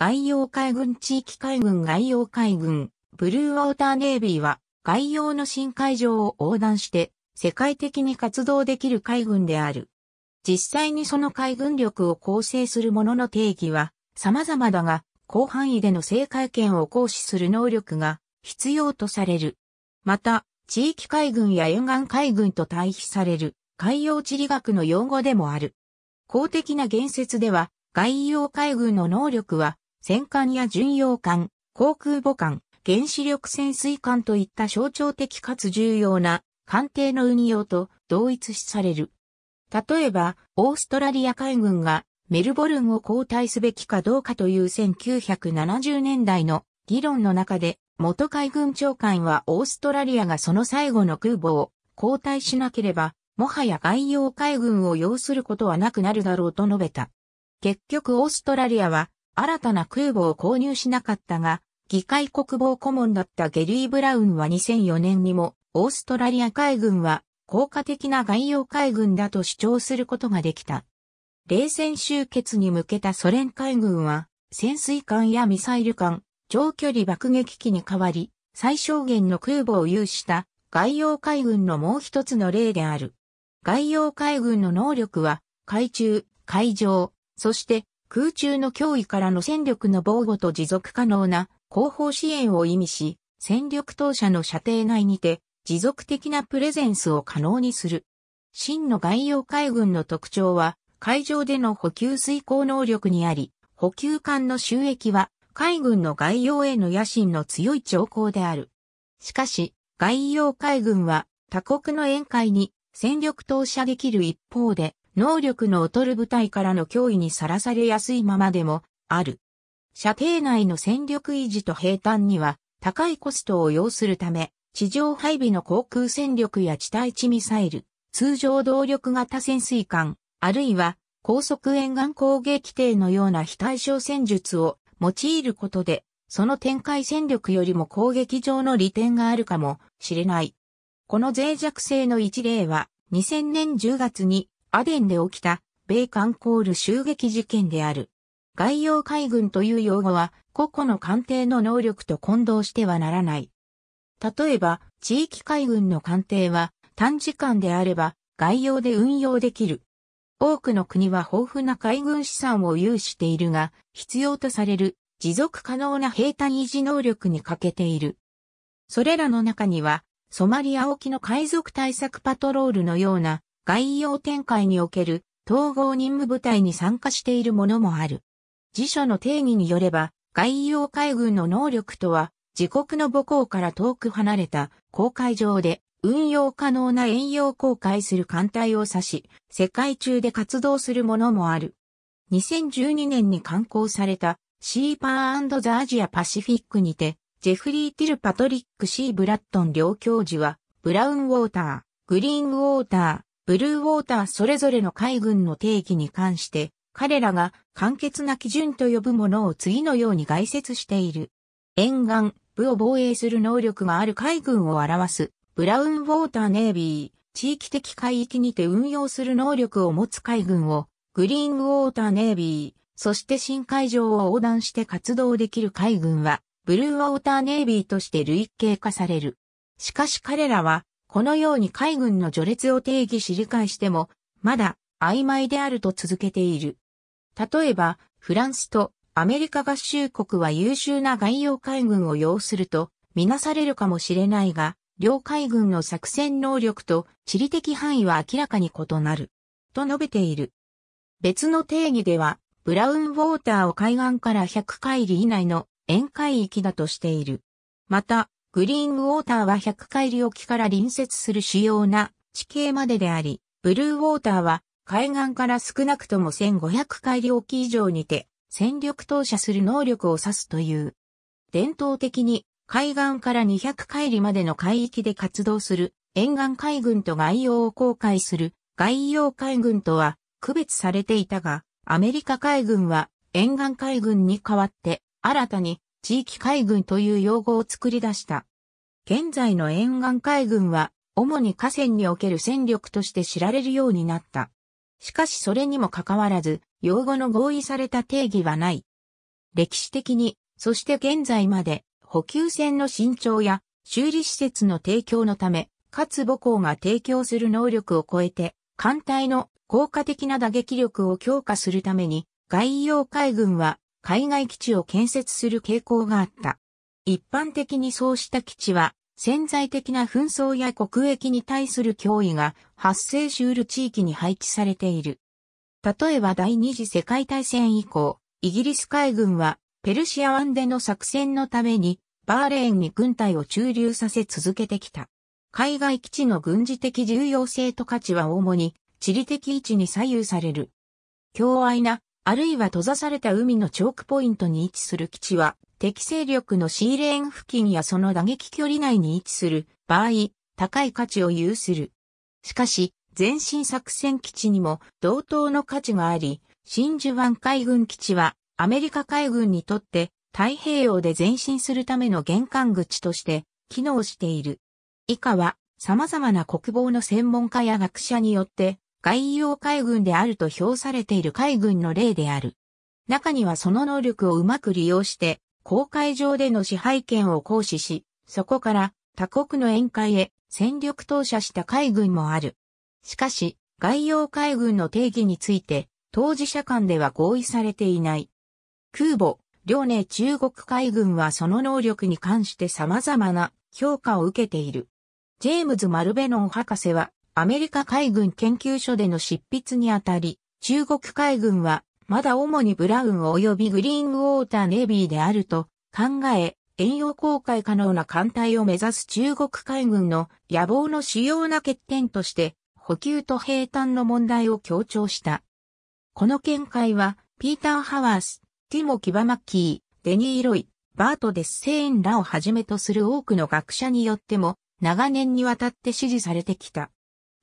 外洋海軍地域海軍外洋海軍、ブルーウォーターネイビーは、外洋の深海上を横断して、世界的に活動できる海軍である。実際にその海軍力を構成するものの定義は、様々だが、広範囲での制海権を行使する能力が必要とされる。また、地域海軍や沿岸海軍と対比される海洋地理学の用語でもある。公的な言説では、外洋海軍の能力は戦艦や巡洋艦、航空母艦、原子力潜水艦といった象徴的かつ重要な艦艇の運用と同一視される。例えば、オーストラリア海軍がメルボルンを交代すべきかどうかという1970年代の議論の中で、元海軍長官はオーストラリアがその最後の空母を交代しなければ、もはや外洋海軍を要することはなくなるだろうと述べた。結局オーストラリアは新たな空母を購入しなかったが、議会国防顧問だったゲリー・ブラウンは2004年にも、オーストラリア海軍は効果的な外洋海軍だと主張することができた。冷戦終結に向けたソ連海軍は、潜水艦やミサイル艦、長距離爆撃機に代わり、最小限の空母を有した外洋海軍のもう一つの例である。外洋海軍の能力は、海中、海上、そして空中の脅威からの戦力の防護と持続可能な後方支援を意味し、戦力当社の射程内にて持続的なプレゼンスを可能にする。真の外洋海軍の特徴は、海上での補給遂行能力にあり、補給艦の収益は海軍の外洋への野心の強い兆候である。しかし、外洋海軍は他国の沿海に戦力投射できる一方で、能力の劣る部隊からの脅威にさらされやすいままでもある。射程内の戦力維持と平坦には高いコストを要するため、地上配備の航空戦力や地対地ミサイル、通常動力型潜水艦、あるいは高速沿岸攻撃艇のような非対称戦術を用いることで、その展開戦力よりも攻撃上の利点があるかもしれない。この脆弱性の一例は、2000年10月にアデンで起きた米艦コール襲撃事件である。外洋海軍という用語は個々の艦艇の能力と混同してはならない。例えば、地域海軍の艦艇は短時間であれば外洋で運用できる。多くの国は豊富な海軍資産を有しているが、必要とされる持続可能な兵隊維持能力に欠けている。それらの中には、ソマリア沖の海賊対策パトロールのような概要展開における統合任務部隊に参加しているものもある。辞書の定義によれば、概要海軍の能力とは、自国の母港から遠く離れた公海上で運用可能な遠洋航海する艦隊を指し、世界中で活動するものもある。2012年に刊行されたシーパーザ・アジア・パシフィックにて、ジェフリー・ティル・パトリック・シー・ブラットン両教授は、ブラウン・ウォーター、グリーン・ウォーター、ブルーウォーターそれぞれの海軍の定義に関して、彼らが簡潔な基準と呼ぶものを次のように概説している。沿岸、部を防衛する能力がある海軍を表す、ブラウンウォーターネイビー、地域的海域にて運用する能力を持つ海軍を、グリーンウォーターネイビー、そして新海上を横断して活動できる海軍は、ブルーウォーターネイビーとして類型化される。しかし彼らは、このように海軍の序列を定義し理解しても、まだ曖昧であると続けている。例えば、フランスとアメリカ合衆国は優秀な外洋海軍を要すると、みなされるかもしれないが、両海軍の作戦能力と地理的範囲は明らかに異なる。と述べている。別の定義では、ブラウンウォーターを海岸から100海里以内の沿海域だとしている。また、グリーンウォーターは100海里沖から隣接する主要な地形までであり、ブルーウォーターは海岸から少なくとも1500海里沖以上にて戦力投射する能力を指すという。伝統的に海岸から200海里までの海域で活動する沿岸海軍と外洋を航海する外洋海軍とは区別されていたが、アメリカ海軍は沿岸海軍に代わって新たに地域海軍という用語を作り出した。現在の沿岸海軍は、主に河川における戦力として知られるようになった。しかしそれにもかかわらず、用語の合意された定義はない。歴史的に、そして現在まで、補給船の伸長や修理施設の提供のため、かつ母校が提供する能力を超えて、艦隊の効果的な打撃力を強化するために、外洋海軍は海外基地を建設する傾向があった。一般的にそうした基地は潜在的な紛争や国益に対する脅威が発生しうる地域に配置されている。例えば第二次世界大戦以降、イギリス海軍はペルシア湾での作戦のためにバーレーンに軍隊を駐留させ続けてきた。海外基地の軍事的重要性と価値は主に地理的位置に左右される。強愛なあるいは閉ざされた海のチョークポイントに位置する基地は、適正力のーレーン付近やその打撃距離内に位置する場合、高い価値を有する。しかし、前進作戦基地にも同等の価値があり、真珠湾海軍基地はアメリカ海軍にとって太平洋で前進するための玄関口として機能している。以下は様々な国防の専門家や学者によって外洋海軍であると評されている海軍の例である。中にはその能力をうまく利用して、公海上での支配権を行使し、そこから他国の宴会へ戦力投射した海軍もある。しかし、外洋海軍の定義について、当事者間では合意されていない。空母、両寧中国海軍はその能力に関して様々な評価を受けている。ジェームズ・マルベノン博士はアメリカ海軍研究所での執筆にあたり、中国海軍は、まだ主にブラウン及びグリーンウォーターネビーであると考え、遠洋航海可能な艦隊を目指す中国海軍の野望の主要な欠点として、補給と平坦の問題を強調した。この見解は、ピーター・ハワース、ティモ・キバマッキー、デニー・ロイ、バート・デッセーンらをはじめとする多くの学者によっても、長年にわたって支持されてきた。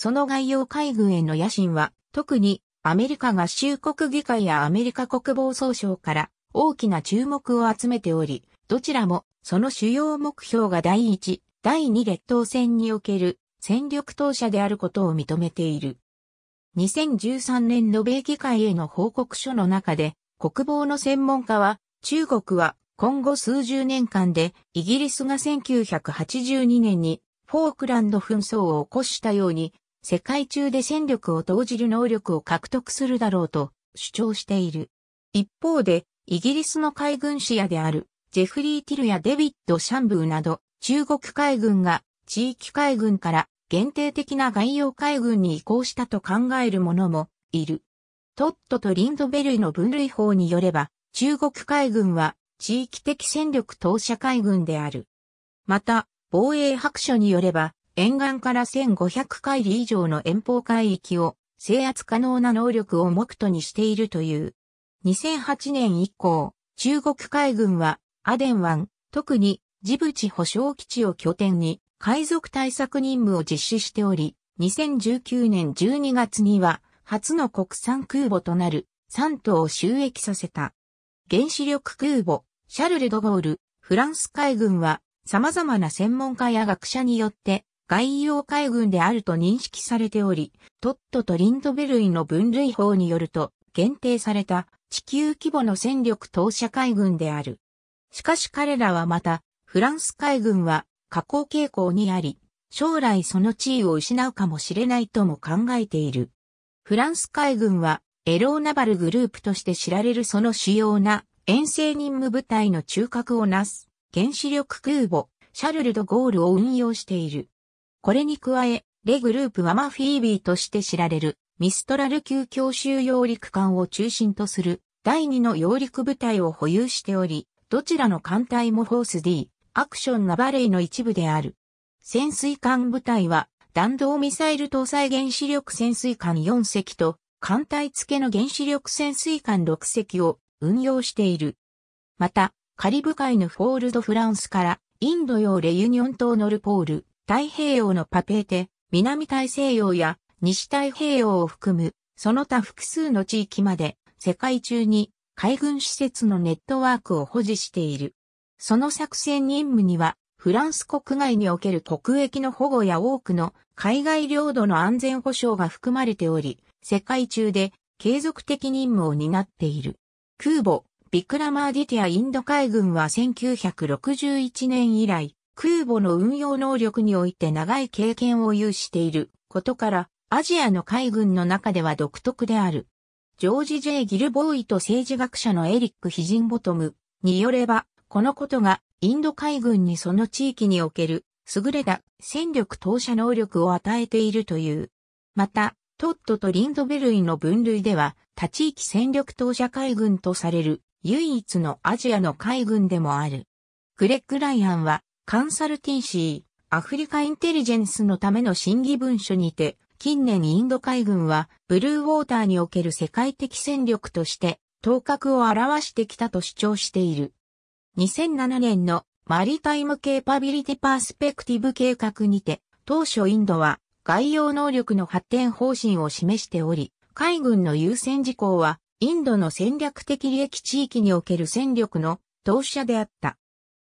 その外洋海軍への野心は、特にアメリカ合衆国議会やアメリカ国防総省から大きな注目を集めており、どちらもその主要目標が第一、第二列島戦における戦力投射であることを認めている。2013年の米議会への報告書の中で、国防の専門家は、中国は今後数十年間で、イギリスが1982年にフォークランド紛争を起こしたように、世界中で戦力を投じる能力を獲得するだろうと主張している。一方で、イギリスの海軍視やである、ジェフリー・ティルやデビッド・シャンブーなど、中国海軍が地域海軍から限定的な外洋海軍に移行したと考える者もいる。トットとリンドベルの分類法によれば、中国海軍は地域的戦力投射海軍である。また、防衛白書によれば、沿岸から1500海里以上の遠方海域を制圧可能な能力を目途にしているという。2008年以降、中国海軍はアデン湾、特にジブチ保証基地を拠点に海賊対策任務を実施しており、2019年12月には初の国産空母となる3頭を収益させた。原子力空母、シャルル・ドゴール、フランス海軍は様々な専門家や学者によって外洋海軍であると認識されており、トットとリンドベルイの分類法によると、限定された地球規模の戦力投射海軍である。しかし彼らはまた、フランス海軍は下降傾向にあり、将来その地位を失うかもしれないとも考えている。フランス海軍は、エローナバルグループとして知られるその主要な遠征任務部隊の中核をなす、原子力空母、シャルル・ド・ゴールを運用している。これに加え、レグループはマフィービーとして知られる、ミストラル級強襲揚陸艦を中心とする、第二の揚陸部隊を保有しており、どちらの艦隊もホース D、アクションナバレイの一部である。潜水艦部隊は、弾道ミサイル搭載原子力潜水艦4隻と、艦隊付けの原子力潜水艦6隻を運用している。また、カリブ海のフォールドフランスから、インド洋レユニオン島のルポール、太平洋のパペーテ、南大西洋や西太平洋を含む、その他複数の地域まで世界中に海軍施設のネットワークを保持している。その作戦任務には、フランス国外における国益の保護や多くの海外領土の安全保障が含まれており、世界中で継続的任務を担っている。空母、ビクラマーディティアインド海軍は1961年以来、空母の運用能力において長い経験を有していることから、アジアの海軍の中では独特である。ジョージ・ J・ ギルボーイと政治学者のエリック・ヒジンボトムによれば、このことがインド海軍にその地域における優れた戦力投射能力を与えているという。また、トットとリンドベルイの分類では、他地域戦力投射海軍とされる唯一のアジアの海軍でもある。グレッグ・ライアンはカンサルティンシー、アフリカインテリジェンスのための審議文書にて、近年インド海軍は、ブルーウォーターにおける世界的戦力として、頭角を表してきたと主張している。2007年のマリタイムケーパビリティパースペクティブ計画にて、当初インドは外洋能力の発展方針を示しており、海軍の優先事項は、インドの戦略的利益地域における戦力の投射であった。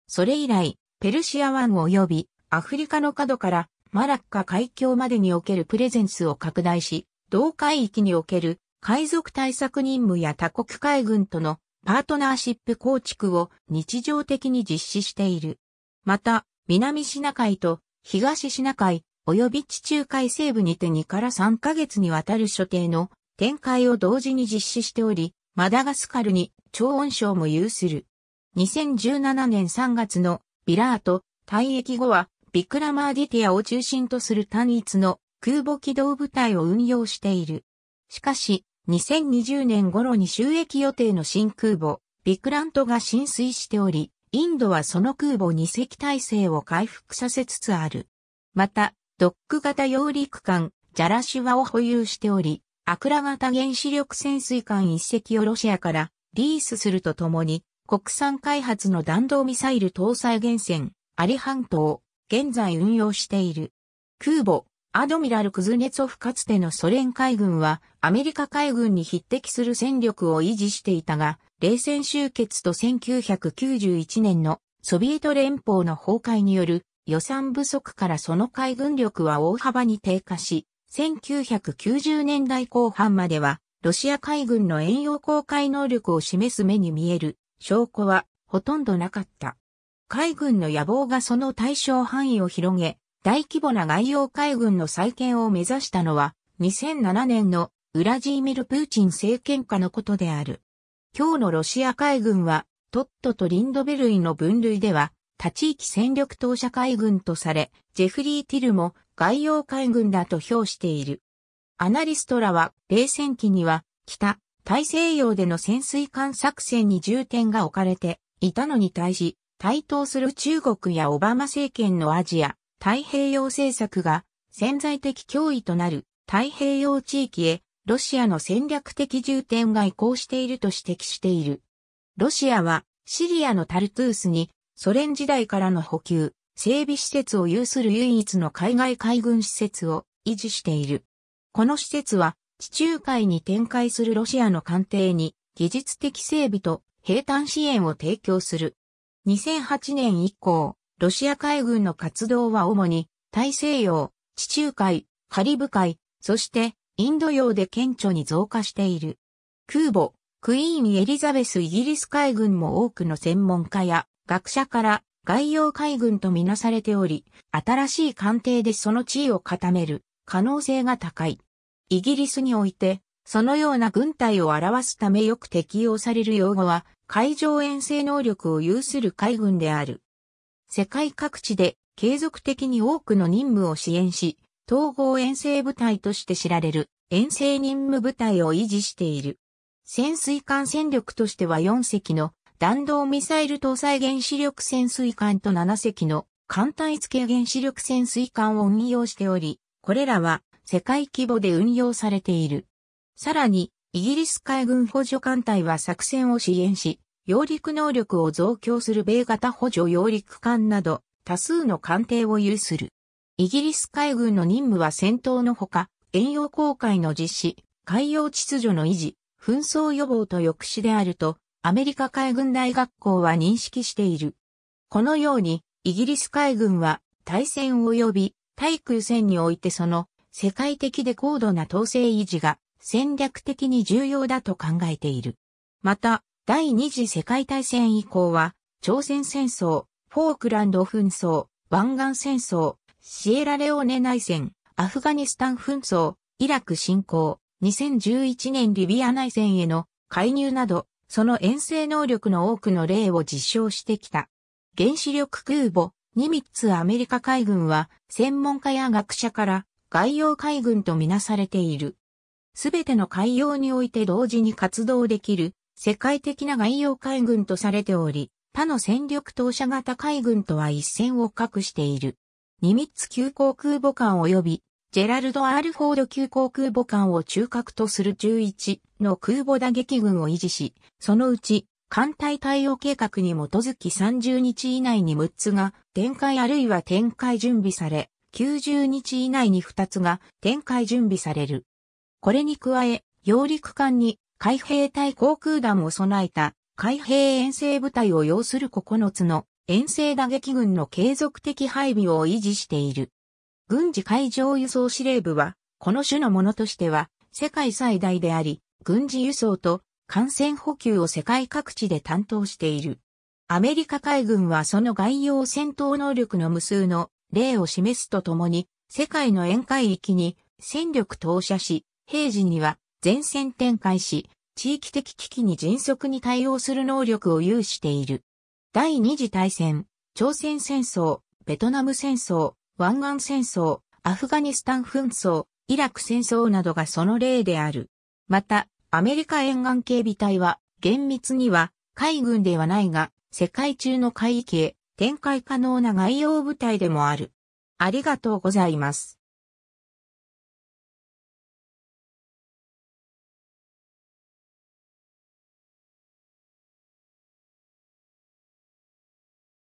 それ以来、ペルシア湾及びアフリカの角からマラッカ海峡までにおけるプレゼンスを拡大し、同海域における海賊対策任務や他国海軍とのパートナーシップ構築を日常的に実施している。また、南シナ海と東シナ海及び地中海西部にて2から3ヶ月にわたる所定の展開を同時に実施しており、マダガスカルに超音賞も有する。2017年3月のビラート、退役後は、ビクラマーディティアを中心とする単一の空母機動部隊を運用している。しかし、2020年頃に収益予定の新空母、ビクラントが浸水しており、インドはその空母2隻体制を回復させつつある。また、ドック型揚陸艦、ジャラシュワを保有しており、アクラ型原子力潜水艦1隻をロシアからリースするとともに、国産開発の弾道ミサイル搭載源泉、アリ半島、現在運用している。空母、アドミラル・クズネツォフかつてのソ連海軍はアメリカ海軍に匹敵する戦力を維持していたが、冷戦終結と1991年のソビエト連邦の崩壊による予算不足からその海軍力は大幅に低下し、1990年代後半まではロシア海軍の遠洋航海能力を示す目に見える証拠はほとんどなかった。海軍の野望がその対象範囲を広げ、大規模な外洋海軍の再建を目指したのは、2007年のウラジーミル・プーチン政権下のことである。今日のロシア海軍は、トットとリンドベルイの分類では、他地域戦力当社海軍とされ、ジェフリー・ティルも外洋海軍だと評している。アナリストらは、冷戦期には、北、大西洋での潜水艦作戦に重点が置かれていたのに対し、台頭する中国やオバマ政権のアジア、太平洋政策が潜在的脅威となる太平洋地域へロシアの戦略的重点が移行していると指摘している。ロシアはシリアのタルトゥースにソ連時代からの補給、整備施設を有する唯一の海外海軍施設を維持している。この施設は地中海に展開するロシアの艦艇に技術的整備と兵坦支援を提供する。2008年以降、ロシア海軍の活動は主に大西洋、地中海、カリブ海、そしてインド洋で顕著に増加している。空母、クイーンエリザベスイギリス海軍も多くの専門家や学者から外洋海軍とみなされており、新しい艦艇でその地位を固める可能性が高い。イギリスにおいて、そのような軍隊を表すためよく適用される用語は、海上遠征能力を有する海軍である。世界各地で継続的に多くの任務を支援し、統合遠征部隊として知られる遠征任務部隊を維持している。潜水艦戦力としては4隻の弾道ミサイル搭載原子力潜水艦と7隻の艦隊付け原子力潜水艦を運用しており、これらは世界規模で運用されている。さらに、イギリス海軍補助艦隊は作戦を支援し、揚陸能力を増強する米型補助揚陸艦など、多数の艦艇を有する。イギリス海軍の任務は戦闘のほか、遠洋航海の実施、海洋秩序の維持、紛争予防と抑止であると、アメリカ海軍大学校は認識している。このように、イギリス海軍は、対戦及び対空戦においてその世界的で高度な統制維持が戦略的に重要だと考えている。また、第二次世界大戦以降は、朝鮮戦争、フォークランド紛争、湾岸戦争、シエラレオネ内戦、アフガニスタン紛争、イラク侵攻、2011年リビア内戦への介入など、その遠征能力の多くの例を実証してきた。原子力空母、ニミッツアメリカ海軍は、専門家や学者から、外洋海軍とみなされている。すべての海洋において同時に活動できる世界的な外洋海軍とされており、他の戦力投射型海軍とは一線を画している。ニミッツ急航空母艦及びジェラルド・アールフォード急航空母艦を中核とする11の空母打撃群を維持し、そのうち艦隊対応計画に基づき30日以内に6つが展開あるいは展開準備され、90日以内に2つが展開準備される。これに加え、揚陸艦に海兵隊航空団を備えた海兵遠征部隊を要する9つの遠征打撃軍の継続的配備を維持している。軍事海上輸送司令部は、この種のものとしては世界最大であり、軍事輸送と艦船補給を世界各地で担当している。アメリカ海軍はその外洋戦闘能力の無数の例を示すとともに、世界の沿海域に戦力投射し、平時には前線展開し、地域的危機に迅速に対応する能力を有している。第二次大戦、朝鮮戦争、ベトナム戦争、湾岸戦争、アフガニスタン紛争、イラク戦争などがその例である。また、アメリカ沿岸警備隊は、厳密には海軍ではないが、世界中の海域へ展開可能な概要部隊でもある。ありがとうございます。